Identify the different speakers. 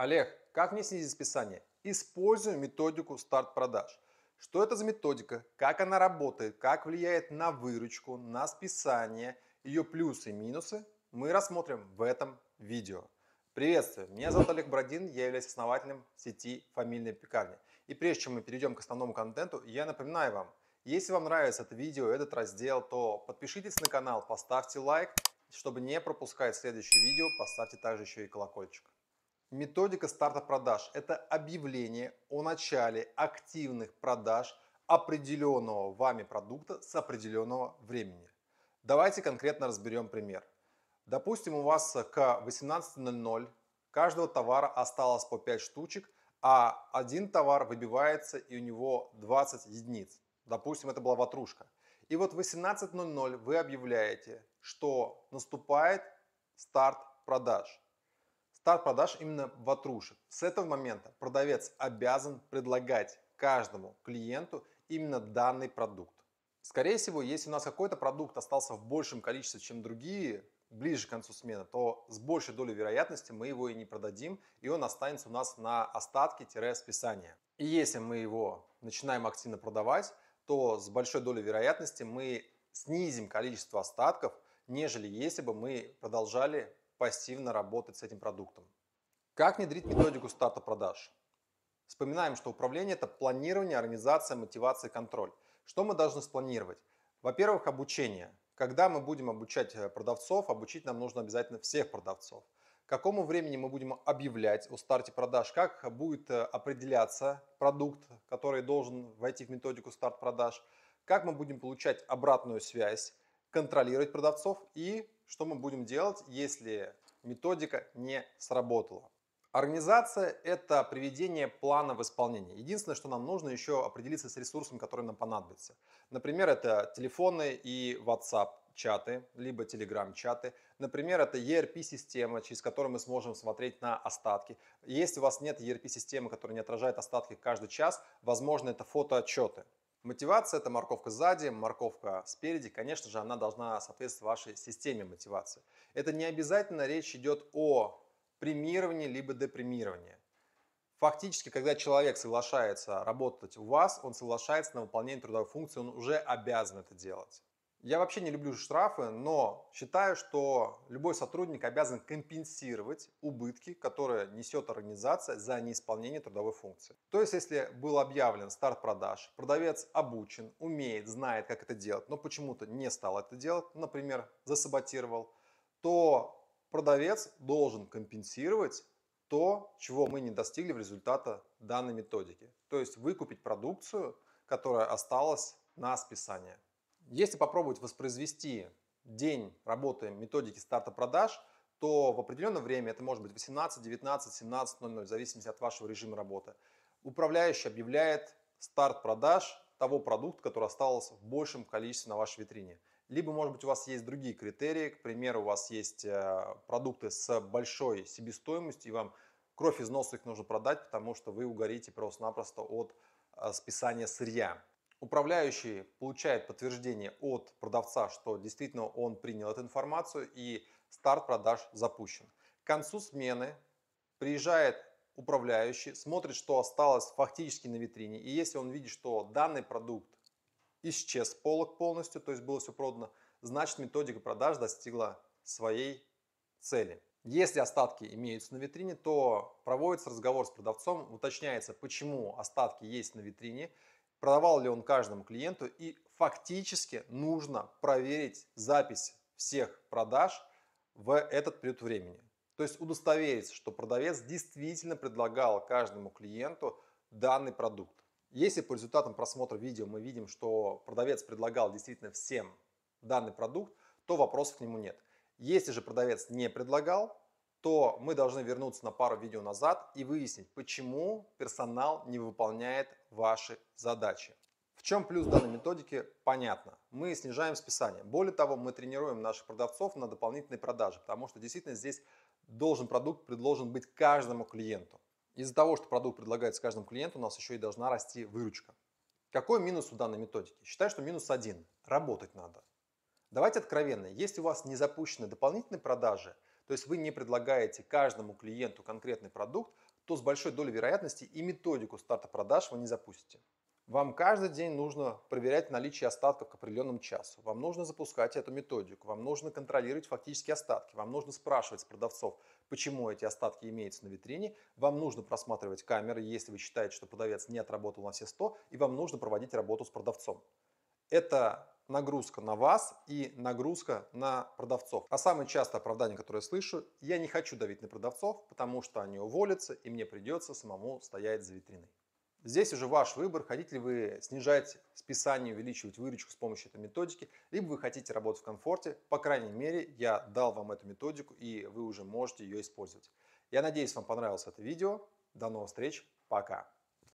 Speaker 1: Олег, как мне снизить списание? Использую методику старт продаж. Что это за методика, как она работает, как влияет на выручку, на списание, ее плюсы и минусы, мы рассмотрим в этом видео. Приветствую, меня зовут Олег Бродин, я являюсь основателем сети фамильной пекарни. И прежде чем мы перейдем к основному контенту, я напоминаю вам, если вам нравится это видео, этот раздел, то подпишитесь на канал, поставьте лайк, чтобы не пропускать следующее видео, поставьте также еще и колокольчик. Методика старта продаж – это объявление о начале активных продаж определенного вами продукта с определенного времени. Давайте конкретно разберем пример. Допустим, у вас к 18.00 каждого товара осталось по 5 штучек, а один товар выбивается и у него 20 единиц. Допустим, это была ватрушка. И вот в 18.00 вы объявляете, что наступает старт продаж – старт продаж именно ватрушек. С этого момента продавец обязан предлагать каждому клиенту именно данный продукт. Скорее всего, если у нас какой-то продукт остался в большем количестве, чем другие, ближе к концу смены, то с большей долей вероятности мы его и не продадим, и он останется у нас на остатке списание И если мы его начинаем активно продавать, то с большой долей вероятности мы снизим количество остатков, нежели если бы мы продолжали пассивно работать с этим продуктом. Как внедрить методику старта продаж? Вспоминаем, что управление – это планирование, организация, мотивация, контроль. Что мы должны спланировать? Во-первых, обучение. Когда мы будем обучать э, продавцов, обучить нам нужно обязательно всех продавцов. К какому времени мы будем объявлять о старте продаж, как будет э, определяться продукт, который должен войти в методику старт продаж, как мы будем получать обратную связь, контролировать продавцов и что мы будем делать, если методика не сработала. Организация – это приведение плана в исполнение. Единственное, что нам нужно еще определиться с ресурсом, который нам понадобится. Например, это телефоны и WhatsApp чаты, либо Telegram чаты. Например, это ERP-система, через которую мы сможем смотреть на остатки. Если у вас нет ERP-системы, которая не отражает остатки каждый час, возможно, это фотоотчеты. Мотивация – это морковка сзади, морковка спереди. Конечно же, она должна соответствовать вашей системе мотивации. Это не обязательно речь идет о премировании либо депримировании. Фактически, когда человек соглашается работать у вас, он соглашается на выполнение трудовой функции, он уже обязан это делать. Я вообще не люблю штрафы, но считаю, что любой сотрудник обязан компенсировать убытки, которые несет организация за неисполнение трудовой функции. То есть, если был объявлен старт продаж, продавец обучен, умеет, знает, как это делать, но почему-то не стал это делать, например, засаботировал, то продавец должен компенсировать то, чего мы не достигли в результате данной методики. То есть выкупить продукцию, которая осталась на списание. Если попробовать воспроизвести день работы методики старта продаж, то в определенное время, это может быть 18, 19, 17, 00, в зависимости от вашего режима работы, управляющий объявляет старт продаж того продукта, который остался в большем количестве на вашей витрине. Либо, может быть, у вас есть другие критерии, к примеру, у вас есть э, продукты с большой себестоимостью, и вам кровь из носа их нужно продать, потому что вы угорите просто-напросто от э, списания сырья. Управляющий получает подтверждение от продавца, что действительно он принял эту информацию и старт продаж запущен. К концу смены приезжает управляющий, смотрит, что осталось фактически на витрине. И если он видит, что данный продукт исчез с полок полностью, то есть было все продано, значит методика продаж достигла своей цели. Если остатки имеются на витрине, то проводится разговор с продавцом, уточняется, почему остатки есть на витрине, продавал ли он каждому клиенту, и фактически нужно проверить запись всех продаж в этот период времени. То есть удостовериться, что продавец действительно предлагал каждому клиенту данный продукт. Если по результатам просмотра видео мы видим, что продавец предлагал действительно всем данный продукт, то вопросов к нему нет. Если же продавец не предлагал, то мы должны вернуться на пару видео назад и выяснить, почему персонал не выполняет ваши задачи. В чем плюс данной методики, понятно. Мы снижаем списание. Более того, мы тренируем наших продавцов на дополнительные продажи, потому что действительно здесь должен продукт предложен быть каждому клиенту. Из-за того, что продукт предлагается каждому клиенту, у нас еще и должна расти выручка. Какой минус у данной методики? Считаю, что минус один. Работать надо. Давайте откровенно. Если у вас не запущены дополнительные продажи – то есть вы не предлагаете каждому клиенту конкретный продукт, то с большой долей вероятности и методику старта продаж вы не запустите. Вам каждый день нужно проверять наличие остатков к определенному часу. Вам нужно запускать эту методику. Вам нужно контролировать фактические остатки. Вам нужно спрашивать с продавцов, почему эти остатки имеются на витрине. Вам нужно просматривать камеры, если вы считаете, что продавец не отработал на все 100. И вам нужно проводить работу с продавцом. Это нагрузка на вас и нагрузка на продавцов. А самое частое оправдание, которое я слышу, я не хочу давить на продавцов, потому что они уволятся, и мне придется самому стоять за витриной. Здесь уже ваш выбор, хотите ли вы снижать списание, увеличивать выручку с помощью этой методики, либо вы хотите работать в комфорте. По крайней мере, я дал вам эту методику, и вы уже можете ее использовать. Я надеюсь, вам понравилось это видео. До новых встреч. Пока.